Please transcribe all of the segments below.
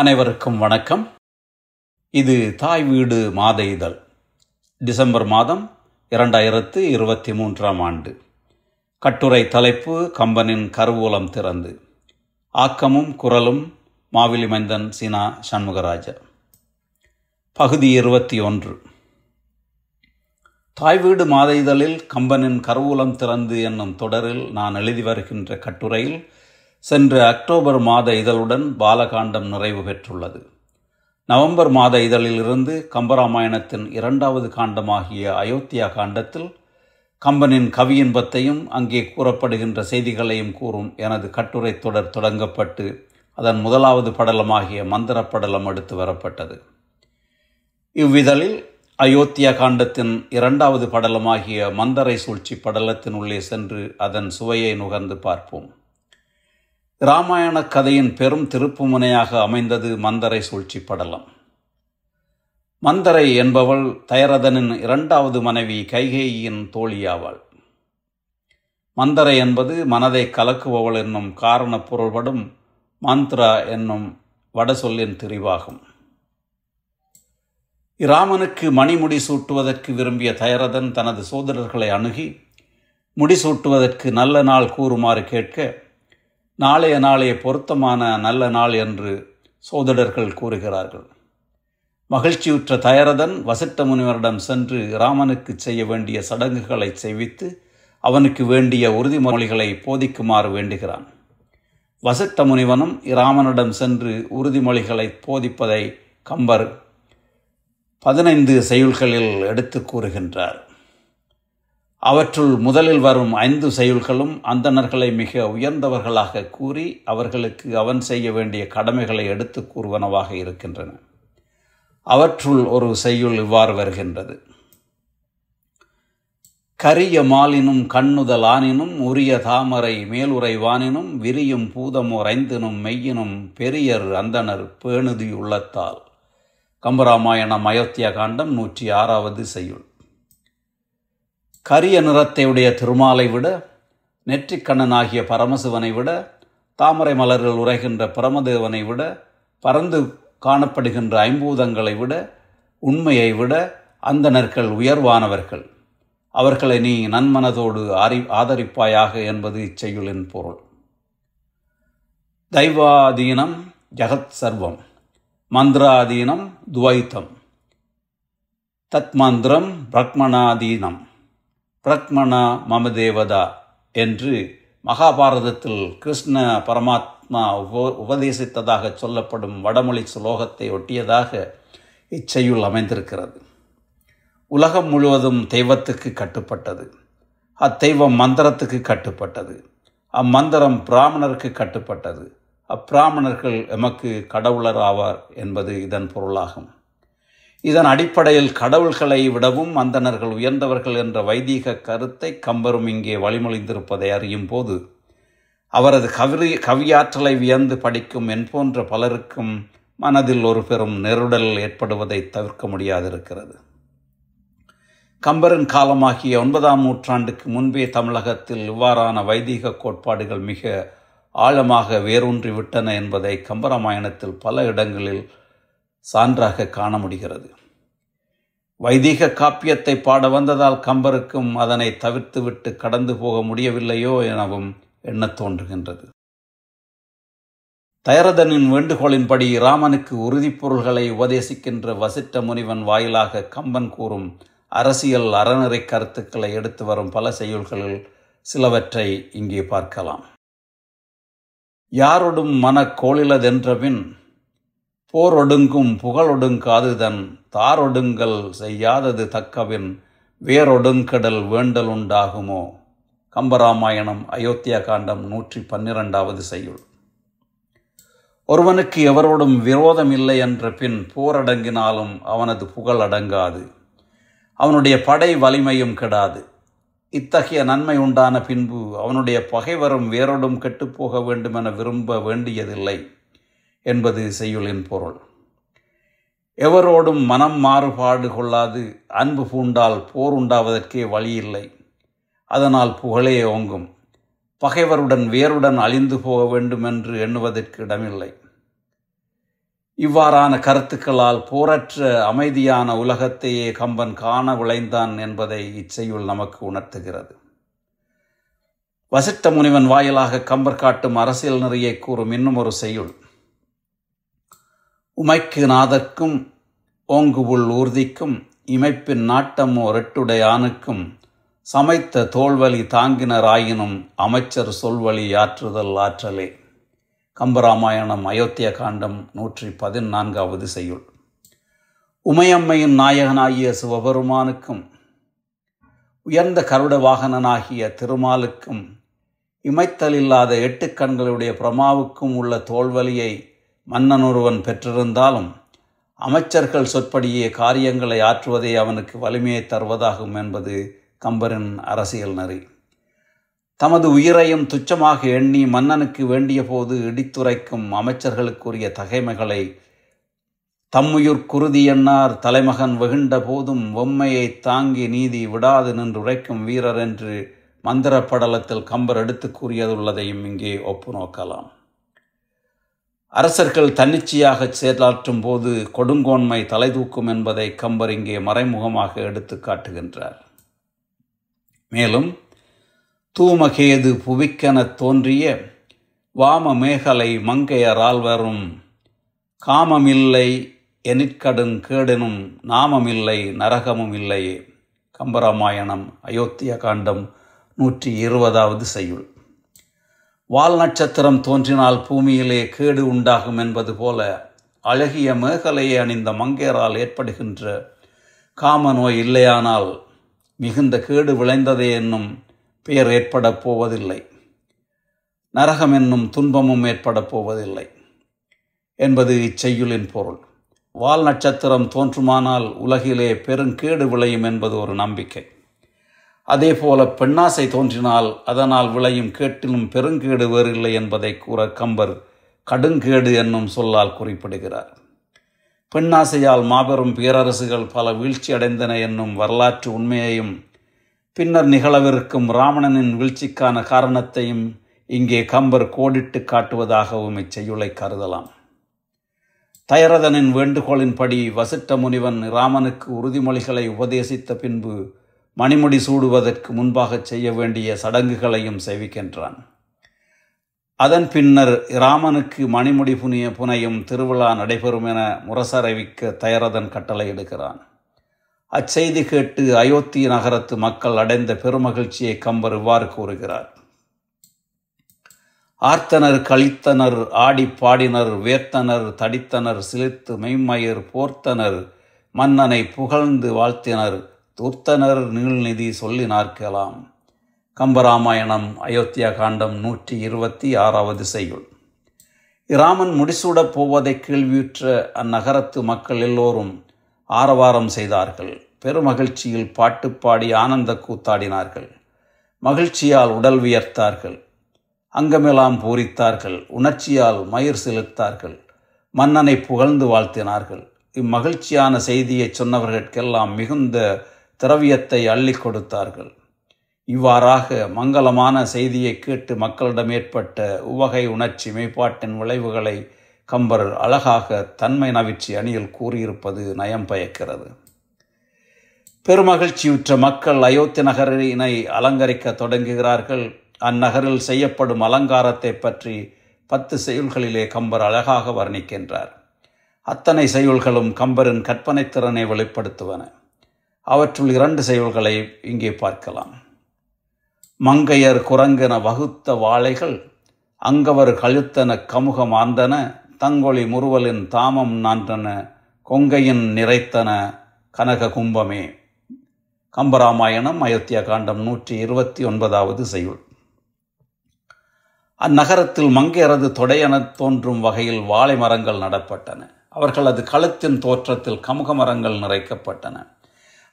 அனைவருக்கும் வணக்கம் இது தாய் வீடு மாத இதழ் டிசம்பர் மாதம் இரண்டாயிரத்து இருபத்தி மூன்றாம் ஆண்டு கட்டுரை தலைப்பு கம்பனின் கருவூலம் திறந்து ஆக்கமும் குரலும் மாவிலி மைந்தன் சினா சண்முகராஜா பகுதி இருபத்தி ஒன்று தாய் வீடு மாத இதழில் கம்பனின் கருவூலம் திறந்து என்னும் தொடரில் நான் எழுதி வருகின்ற கட்டுரையில் சென்ற அக்டோபர் மாத இதழுடன் பாலகாண்டம் நிறைவு பெற்றுள்ளது நவம்பர் மாத இதழிலிருந்து கம்பராமாயணத்தின் இரண்டாவது காண்டமாகிய அயோத்தியா காண்டத்தில் கம்பனின் கவியின்பத்தையும் அங்கே கூறப்படுகின்ற செய்திகளையும் கூறும் எனது கட்டுரை தொடர் தொடங்கப்பட்டு அதன் முதலாவது படலமாகிய மந்திர படலம் எடுத்து வரப்பட்டது இவ்விதழில் அயோத்தியா காண்டத்தின் இரண்டாவது படலமாகிய மந்தரை சூழ்ச்சி படலத்தின் உள்ளே சென்று அதன் சுவையை நுகர்ந்து பார்ப்போம் இராமாயண கதையின் பெரும் திருப்புமுனையாக அமைந்தது மந்தரை சூழ்ச்சி படலம் மந்தரை என்பவள் தயரதனின் இரண்டாவது மனைவி கைகேயின் தோழியாவாள் மந்தரை என்பது மனதை கலக்குபவள் என்னும் காரணப் பொருள்படும் மந்த்ரா என்னும் வடசொல்லின் திரிவாகும் இராமனுக்கு மணிமுடி சூட்டுவதற்கு விரும்பிய தயரதன் தனது சோதரர்களை அணுகி முடிசூட்டுவதற்கு நல்ல நாள் கூறுமாறு கேட்க நாளைய நாளைய பொருத்தமான நல்ல நாள் என்று சோதடர்கள் கூறுகிறார்கள் மகிழ்ச்சியுற்ற தயரதன் வசிட்ட முனிவரிடம் சென்று ராமனுக்கு செய்ய வேண்டிய சடங்குகளை செய்வித்து அவனுக்கு வேண்டிய உறுதிமொழிகளை போதிக்குமாறு வேண்டுகிறான் வசிட்ட முனிவனும் இராமனிடம் சென்று உறுதிமொழிகளை போதிப்பதை கம்பர் பதினைந்து செயல்களில் எடுத்து கூறுகின்றார் அவற்றுள் முதலில் வரும் ஐந்து செயல்களும் அந்தணர்களை மிக உயர்ந்தவர்களாக கூறி அவர்களுக்கு அவன் செய்ய வேண்டிய கடமைகளை எடுத்து கூறுவனவாக இருக்கின்றன அவற்றுள் ஒரு செய்யுள் இவ்வாறு வருகின்றது கரிய மாலினும் கண்ணுதலானினும் உரிய தாமரை மேலுரைவானினும் விரியும் பூதமோர் ஐந்தினும் மெய்யினும் பெரியர் அந்தனர் பேணுதியுள்ளத்தால் கம்பராமாயணம் அயோத்தியா காண்டம் நூற்றி ஆறாவது செய்யுள் கரிய நிறத்தையுடைய திருமாலை விட நெற்றிக்கண்ணனாகிய பரமசிவனை விட தாமரை மலர்கள் உரைகின்ற பரமதேவனை விட பறந்து காணப்படுகின்ற ஐம்பூதங்களை விட உண்மையை விட நற்கள் உயர்வானவர்கள் அவர்களை நீ நன்மனதோடு அறி ஆதரிப்பாயாக என்பது இச்செயலின் பொருள் தெய்வாதீனம் ஜகத் சர்வம் மந்திராதீனம் துவைத்தம் தத்மந்திரம் பிரக்மணாதீனம் பிரத்மனா மமதேவதா என்று மகாபாரதத்தில் கிருஷ்ண பரமாத்மா உபோ உபதேசித்ததாக சொல்லப்படும் வடமொழி சுலோகத்தை ஒட்டியதாக இச்செயுள் அமைந்திருக்கிறது உலகம் முழுவதும் தெய்வத்துக்கு கட்டுப்பட்டது அத்தெய்வம் மந்திரத்துக்கு கட்டுப்பட்டது அம்மந்திரம் பிராமணருக்கு கட்டுப்பட்டது அப்பிராமணர்கள் எமக்கு கடவுளர் ஆவார் என்பது இதன் பொருளாகும் இதன் அடிப்படையில் கடவுள்களை விடவும் அந்தணர்கள் உயர்ந்தவர்கள் என்ற வைதீக கருத்தை கம்பரும் இங்கே வழிமொழிந்திருப்பதை அறியும் போது அவரது கவி கவியாற்றலை வியந்து படிக்கும் என் போன்ற பலருக்கும் மனதில் ஒரு பெரும் நெருடல் ஏற்படுவதை தவிர்க்க முடியாதிருக்கிறது கம்பரின் காலமாகிய ஒன்பதாம் நூற்றாண்டுக்கு முன்பே தமிழகத்தில் இவ்வாறான வைதீக கோட்பாடுகள் மிக ஆழமாக வேரூன்றிவிட்டன என்பதை கம்பராமாயணத்தில் பல இடங்களில் சான்றாக காண முடிகிறது வைதிக காப்பியத்தை பாட வந்ததால் கம்பருக்கும் அதனை தவிர்த்துவிட்டு கடந்து போக முடியவில்லையோ எனவும் எண்ணத் தோன்றுகின்றது தயரதனின் வேண்டுகோளின்படி ராமனுக்கு உறுதிப்பொருள்களை உபதேசிக்கின்ற வசிட்ட முனிவன் வாயிலாக கம்பன் கூறும் அரசியல் அறநிறை கருத்துக்களை எடுத்து வரும் பல செயல்களில் சிலவற்றை இங்கே பார்க்கலாம் யாரோடும் மன கோளிலதென்றபின் போரொடுங்கும் தார் தாரொடுங்கல் செய்யாதது தக்கவின் வேரொடுங்கடல் வேண்டல் உண்டாகுமோ கம்பராமாயணம் அயோத்தியா காண்டம் நூற்றி பன்னிரெண்டாவது செய்யுள் ஒருவனுக்கு எவரோடும் விரோதம் இல்லை என்ற பின் போரடங்கினாலும் அவனது புகழ் அடங்காது அவனுடைய படை வலிமையும் கெடாது இத்தகைய நன்மை உண்டான பின்பு அவனுடைய பகைவரும் வேரோடும் கெட்டுப்போக வேண்டுமென விரும்ப வேண்டியதில்லை என்பது செய்யுளின் பொருள் எவரோடும் மனம் மாறுபாடு கொள்ளாது அன்பு பூண்டால் போர் உண்டாவதற்கே வழியில்லை அதனால் புகழே ஓங்கும் பகைவருடன் வேருடன் அழிந்து போக வேண்டும் என்று எண்ணுவதற்கு இடமில்லை இவ்வாறான கருத்துக்களால் போரற்ற அமைதியான உலகத்தையே கம்பன் காண விளைந்தான் என்பதை இச்செய்யுள் நமக்கு உணர்த்துகிறது வசிட்ட முனிவன் வாயிலாக கம்பர் காட்டும் அரசியல் நெறியை கூறும் இன்னும் ஒரு செய்யுள் உமைக்கு நாதர்க்கும் ஓங்குவுள் ஊர்திக்கும் இமைப்பின் நாட்டமோ ரெட்டுடையானுக்கும் சமைத்த தோல்வழி தாங்கினராயினும் அமைச்சர் சொல்வழி ஆற்றுதல் ஆற்றலே கம்பராமாயணம் அயோத்திய காண்டம் நூற்றி பதினான்காவது செய்யுள் உமையம்மையின் நாயகனாகிய சிவபெருமானுக்கும் உயர்ந்த கருட வாகனனாகிய திருமாலுக்கும் இமைத்தலில்லாத எட்டு கண்களுடைய பிரமாவுக்கும் உள்ள தோல்வலியை மன்னன் ஒருவன் பெற்றிருந்தாலும் அமைச்சர்கள் சொற்படியே காரியங்களை ஆற்றுவதே அவனுக்கு வலிமையை தருவதாகும் என்பது கம்பரின் அரசியல் நெறி தமது உயிரையும் துச்சமாக எண்ணி மன்னனுக்கு வேண்டிய போது இடித்துரைக்கும் அமைச்சர்களுக்குரிய தகைமைகளை தம்முயிர் குருதி தலைமகன் வெகுண்ட போதும் வெம்மையை தாங்கி நீதி விடாது நின்று உரைக்கும் வீரர் என்று மந்திர படலத்தில் கம்பர் எடுத்து கூறியதுள்ளதையும் இங்கே ஒப்பு நோக்கலாம் அரசர்கள் தன்னிச்சையாக செயலாற்றும் போது கொடுங்கோன்மை தலைதூக்கும் என்பதை கம்பர் இங்கே மறைமுகமாக எடுத்து காட்டுகின்றார் மேலும் தூமகேது புவிக்கென தோன்றிய வாம மேகலை மங்கையரால் வரும் காமமில்லை எனிற்கடும் கேடெனும் நாமமில்லை நரகமும் இல்லையே கம்பராமாயணம் அயோத்திய காண்டம் நூற்றி இருபதாவது செய்யுள் வால் நட்சத்திரம் தோன்றினால் பூமியிலே கேடு உண்டாகும் என்பது போல அழகிய மேகலையை அணிந்த மங்கேரால் ஏற்படுகின்ற காம நோய் இல்லையானால் மிகுந்த கேடு விளைந்ததே என்னும் பெயர் ஏற்படப் போவதில்லை நரகம் என்னும் துன்பமும் ஏற்படப் போவதில்லை என்பது இச்செய்யுளின் பொருள் வால் நட்சத்திரம் தோன்றுமானால் உலகிலே பெருங்கேடு விளையும் என்பது ஒரு நம்பிக்கை அதே போல பெண்ணாசை தோன்றினால் அதனால் விளையும் கேட்டிலும் பெருங்கேடு வேறில்லை என்பதை கூற கம்பர் கடுங்கேடு என்னும் சொல்லால் குறிப்பிடுகிறார் பெண்ணாசையால் மாபெரும் பேரரசுகள் பல வீழ்ச்சியடைந்தன என்னும் வரலாற்று உண்மையையும் பின்னர் நிகழவிருக்கும் ராவணனின் வீழ்ச்சிக்கான காரணத்தையும் இங்கே கம்பர் கோடிட்டு காட்டுவதாகவும் இச்செய்யுளை கருதலாம் தயரதனின் வேண்டுகோளின்படி வசிட்ட முனிவன் ராமனுக்கு உறுதிமொழிகளை உபதேசித்த பின்பு மணிமுடி சூடுவதற்கு முன்பாக செய்ய வேண்டிய சடங்குகளையும் செய்விக்கின்றான் அதன் பின்னர் ராமனுக்கு மணிமுடி புனிய புனையும் திருவிழா நடைபெறும் என முரசறிவிக்க தயரதன் கட்டளையிடுகிறான் அச்செய்தி கேட்டு அயோத்தி நகரத்து மக்கள் அடைந்த பெருமகிழ்ச்சியை கம்பர் இவ்வாறு கூறுகிறார் ஆர்த்தனர் கழித்தனர் ஆடி பாடினர் வேர்த்தனர் தடித்தனர் சிலித்து மெய்மயிர் போர்த்தனர் மன்னனை புகழ்ந்து வாழ்த்தினர் துர்த்தனர் நீள்நிதி சொல்லி நாற்கலாம் கம்பராமாயணம் அயோத்தியா காண்டம் நூற்றி இருபத்தி ஆறாவது செய்யுள் இராமன் முடிசூடப் போவதை கேள்வியுற்ற அந்நகரத்து மக்கள் எல்லோரும் ஆரவாரம் செய்தார்கள் பெருமகிழ்ச்சியில் பாட்டு பாடி ஆனந்த கூத்தாடினார்கள் மகிழ்ச்சியால் உடல் வியர்த்தார்கள் அங்கமெல்லாம் பூரித்தார்கள் உணர்ச்சியால் மயிர் செலுத்தார்கள் மன்னனை புகழ்ந்து வாழ்த்தினார்கள் இம்மகிழ்ச்சியான செய்தியை சொன்னவர்களுக்கெல்லாம் மிகுந்த திரவியத்தை அள்ளி கொடுத்தார்கள் இவ்வாறாக மங்களமான செய்தியை கேட்டு மக்களிடம் ஏற்பட்ட உவகை உணர்ச்சி மேம்பாட்டின் விளைவுகளை கம்பர் அழகாக தன்மை நவிச்சி அணியில் கூறியிருப்பது நயம் பயக்கிறது பெருமகிழ்ச்சியுற்ற மக்கள் அயோத்தி நகரினை அலங்கரிக்க தொடங்குகிறார்கள் அந்நகரில் செய்யப்படும் அலங்காரத்தை பற்றி பத்து செயல்களிலே கம்பர் அழகாக வர்ணிக்கின்றார் அத்தனை செயல்களும் கம்பரின் கற்பனைத்திறனை வெளிப்படுத்துவன அவற்றுள் இரண்டு செயல்களை இங்கே பார்க்கலாம் மங்கையர் குரங்கென வகுத்த வாழைகள் அங்கவர் கழுத்தன கமுகம் ஆந்தன தங்கொளி முறுவலின் தாமம் நான்றன கொங்கையின் நிறைத்தன கனக கும்பமே கம்பராமாயணம் அயோத்தியா காண்டம் நூற்றி இருபத்தி ஒன்பதாவது செய்யுள் அந்நகரத்தில் மங்கையரது தொடையென தோன்றும் வகையில் வாழை மரங்கள் நடப்பட்டன அவர்களது கழுத்தின் தோற்றத்தில் கமுக மரங்கள் நிறைக்கப்பட்டன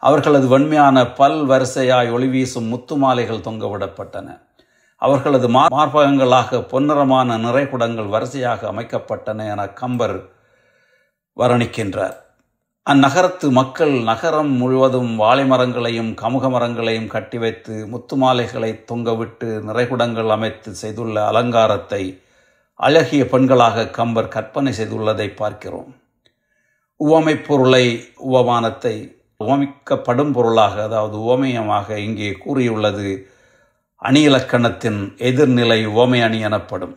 அவர்களது வன்மையான பல் வரிசையாய் ஒளிவீசும் முத்து மாலைகள் தொங்கவிடப்பட்டன அவர்களது மார்பகங்களாக பொன்னரமான நிறைகுடங்கள் வரிசையாக அமைக்கப்பட்டன என கம்பர் வர்ணிக்கின்றார் அந்நகரத்து மக்கள் நகரம் முழுவதும் வாழை மரங்களையும் கமுக மரங்களையும் கட்டி வைத்து முத்து மாலைகளை தொங்கவிட்டு நிறைகுடங்கள் அமைத்து செய்துள்ள அலங்காரத்தை அழகிய பெண்களாக கம்பர் கற்பனை செய்துள்ளதை பார்க்கிறோம் உவமைப் பொருளை உவமானத்தை உவமிக்கப்படும் பொருளாக அதாவது உவமயமாக இங்கே கூறியுள்ளது அணியிலக்கணத்தின் எதிர்நிலை உவமை அணி எனப்படும்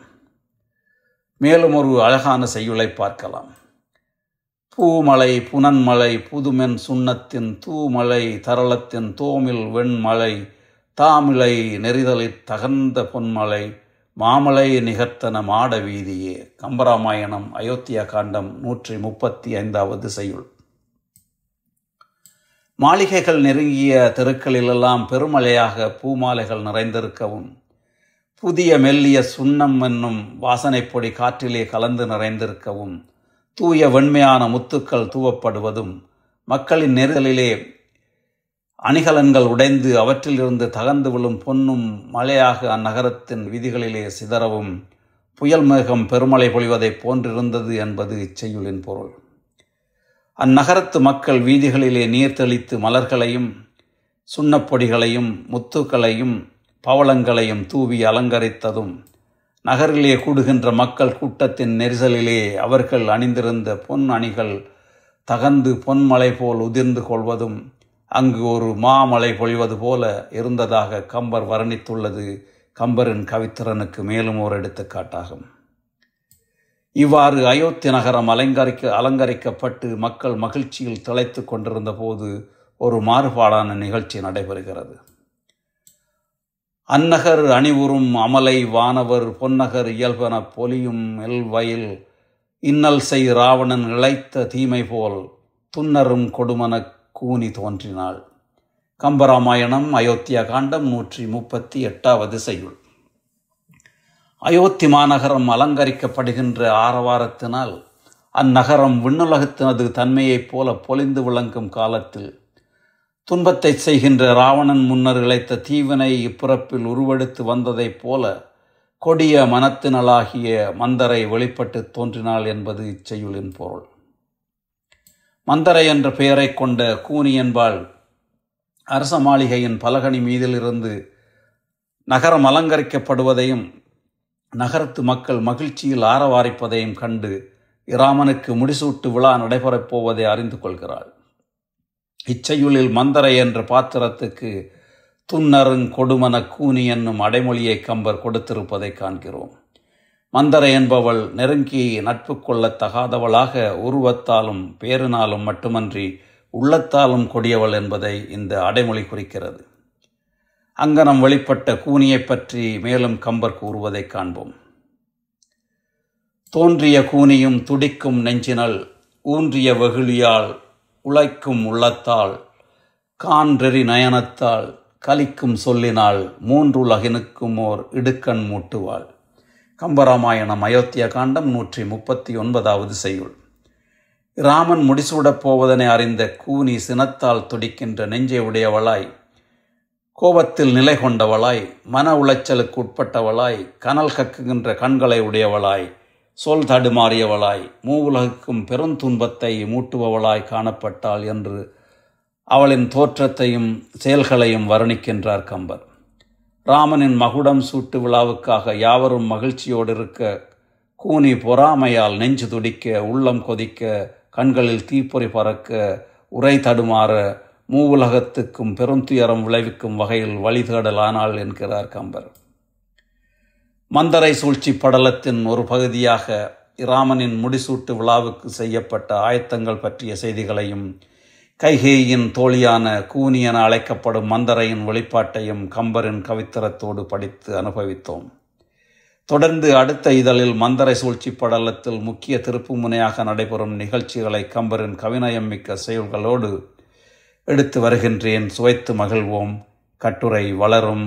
மேலும் ஒரு அழகான செய்யுளை பார்க்கலாம் பூமலை புனன்மலை புதுமென் சுண்ணத்தின் தூமலை தரளத்தின் தோமில் வெண்மலை தாமிழை நெறிதலை தகர்ந்த பொன்மலை மாமலை நிகர்த்தன மாட வீதியே கம்பராமாயணம் அயோத்தியா காண்டம் நூற்றி முப்பத்தி ஐந்தாவது செய்யுள் மாளிகைகள் நெருங்கிய தெருக்களிலெல்லாம் பெருமழையாக பூமாலைகள் நிறைந்திருக்கவும் புதிய மெல்லிய சுண்ணம் என்னும் வாசனைப்பொடி காற்றிலே கலந்து நிறைந்திருக்கவும் தூய வெண்மையான முத்துக்கள் தூவப்படுவதும் மக்களின் நெருதலிலே அணிகலன்கள் உடைந்து அவற்றிலிருந்து தகர்ந்து விழும் பொன்னும் மழையாக அந்நகரத்தின் விதிகளிலே சிதறவும் புயல் மேகம் பெருமழை பொழிவதைப் போன்றிருந்தது என்பது இச்செய்யுளின் பொருள் அந்நகரத்து மக்கள் வீதிகளிலே நீர் தெளித்து மலர்களையும் சுண்ணப்பொடிகளையும் முத்துக்களையும் பவளங்களையும் தூவி அலங்கரித்ததும் நகரிலே கூடுகின்ற மக்கள் கூட்டத்தின் நெரிசலிலே அவர்கள் அணிந்திருந்த பொன் அணிகள் தகந்து பொன்மலை போல் உதிர்ந்து கொள்வதும் அங்கு ஒரு மாமலை பொழிவது போல இருந்ததாக கம்பர் வர்ணித்துள்ளது கம்பரின் கவித்திறனுக்கு மேலும் ஒரு எடுத்துக்காட்டாகும் இவ்வாறு அயோத்தி நகரம் அலங்கரிக்க அலங்கரிக்கப்பட்டு மக்கள் மகிழ்ச்சியில் தலைத்து கொண்டிருந்த போது ஒரு மாறுபாடான நிகழ்ச்சி நடைபெறுகிறது அந்நகர் அணிவுறும் அமலை வானவர் பொன்னகர் இயல்பென பொலியும் எல்வயில் இன்னல் செய் ராவணன் இழைத்த தீமை போல் துன்னரும் கொடுமன கூனி தோன்றினாள் கம்பராமாயணம் அயோத்தியா காண்டம் நூற்றி முப்பத்தி எட்டாவது செய்யுள் அயோத்தி மாநகரம் அலங்கரிக்கப்படுகின்ற ஆரவாரத்தினால் அந்நகரம் விண்ணுலகத்தினது தன்மையைப் போல பொலிந்து விளங்கும் காலத்தில் துன்பத்தை செய்கின்ற ராவணன் முன்னர் இழைத்த தீவினை இப்பிறப்பில் உருவெடுத்து வந்ததைப் போல கொடிய மனத்தினளாகிய மந்தரை வெளிப்பட்டு தோன்றினாள் என்பது இச்செயுளின் பொருள் மந்தரை என்ற பெயரை கொண்ட கூனி என்பாள் அரச மாளிகையின் பலகணி மீதிலிருந்து நகரம் அலங்கரிக்கப்படுவதையும் நகரத்து மக்கள் மகிழ்ச்சியில் ஆரவாரிப்பதையும் கண்டு இராமனுக்கு முடிசூட்டு விழா நடைபெறப் போவதை அறிந்து கொள்கிறாள் இச்சையுளில் மந்தரை என்ற பாத்திரத்துக்கு துன்னருங் கொடுமன கூனி என்னும் அடைமொழியை கம்பர் கொடுத்திருப்பதை காண்கிறோம் மந்தரை என்பவள் நெருங்கி நட்பு தகாதவளாக உருவத்தாலும் பேரினாலும் மட்டுமன்றி உள்ளத்தாலும் கொடியவள் என்பதை இந்த அடைமொழி குறிக்கிறது அங்கனம் வெளிப்பட்ட கூனியைப் பற்றி மேலும் கம்பர் கூறுவதைக் காண்போம் தோன்றிய கூனியும் துடிக்கும் நெஞ்சினல் ஊன்றிய வெகுளியால் உழைக்கும் உள்ளத்தால் கான்றெறி நயனத்தால் கலிக்கும் சொல்லினால் மூன்றுலகினுக்கும் ஓர் இடுக்கண் மூட்டுவாள் கம்பராமாயணம் அயோத்திய காண்டம் நூற்றி முப்பத்தி ஒன்பதாவது செய்யுள் ராமன் முடிசூடப் போவதனை அறிந்த கூனி சினத்தால் துடிக்கின்ற நெஞ்சை உடையவளாய் கோபத்தில் நிலை கொண்டவளாய் மன உளைச்சலுக்கு உட்பட்டவளாய் கனல் கக்குகின்ற கண்களை உடையவளாய் சொல் தடுமாறியவளாய் மூவுலகுக்கும் பெருந்துன்பத்தை மூட்டுபவளாய் காணப்பட்டாள் என்று அவளின் தோற்றத்தையும் செயல்களையும் வர்ணிக்கின்றார் கம்பர் ராமனின் மகுடம் சூட்டு விழாவுக்காக யாவரும் மகிழ்ச்சியோடு இருக்க கூனி பொறாமையால் நெஞ்சு துடிக்க உள்ளம் கொதிக்க கண்களில் தீப்பொறி பறக்க உரை தடுமாற மூவுலகத்துக்கும் பெருந்துயரம் விளைவிக்கும் வகையில் வழிதேடலானாள் என்கிறார் கம்பர் மந்தரை சூழ்ச்சி படலத்தின் ஒரு பகுதியாக இராமனின் முடிசூட்டு விழாவுக்கு செய்யப்பட்ட ஆயத்தங்கள் பற்றிய செய்திகளையும் கைகேயின் தோழியான கூனி என அழைக்கப்படும் மந்தரையின் வெளிப்பாட்டையும் கம்பரின் கவித்திரத்தோடு படித்து அனுபவித்தோம் தொடர்ந்து அடுத்த இதழில் மந்தரை சூழ்ச்சி படலத்தில் முக்கிய திருப்பு முனையாக நடைபெறும் நிகழ்ச்சிகளை கம்பரின் கவிநயம் மிக்க செயல்களோடு எடுத்து வருகின்றேன் சுவைத்து மகிழ்வோம் கட்டுரை வளரும்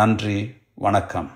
நன்றி வணக்கம்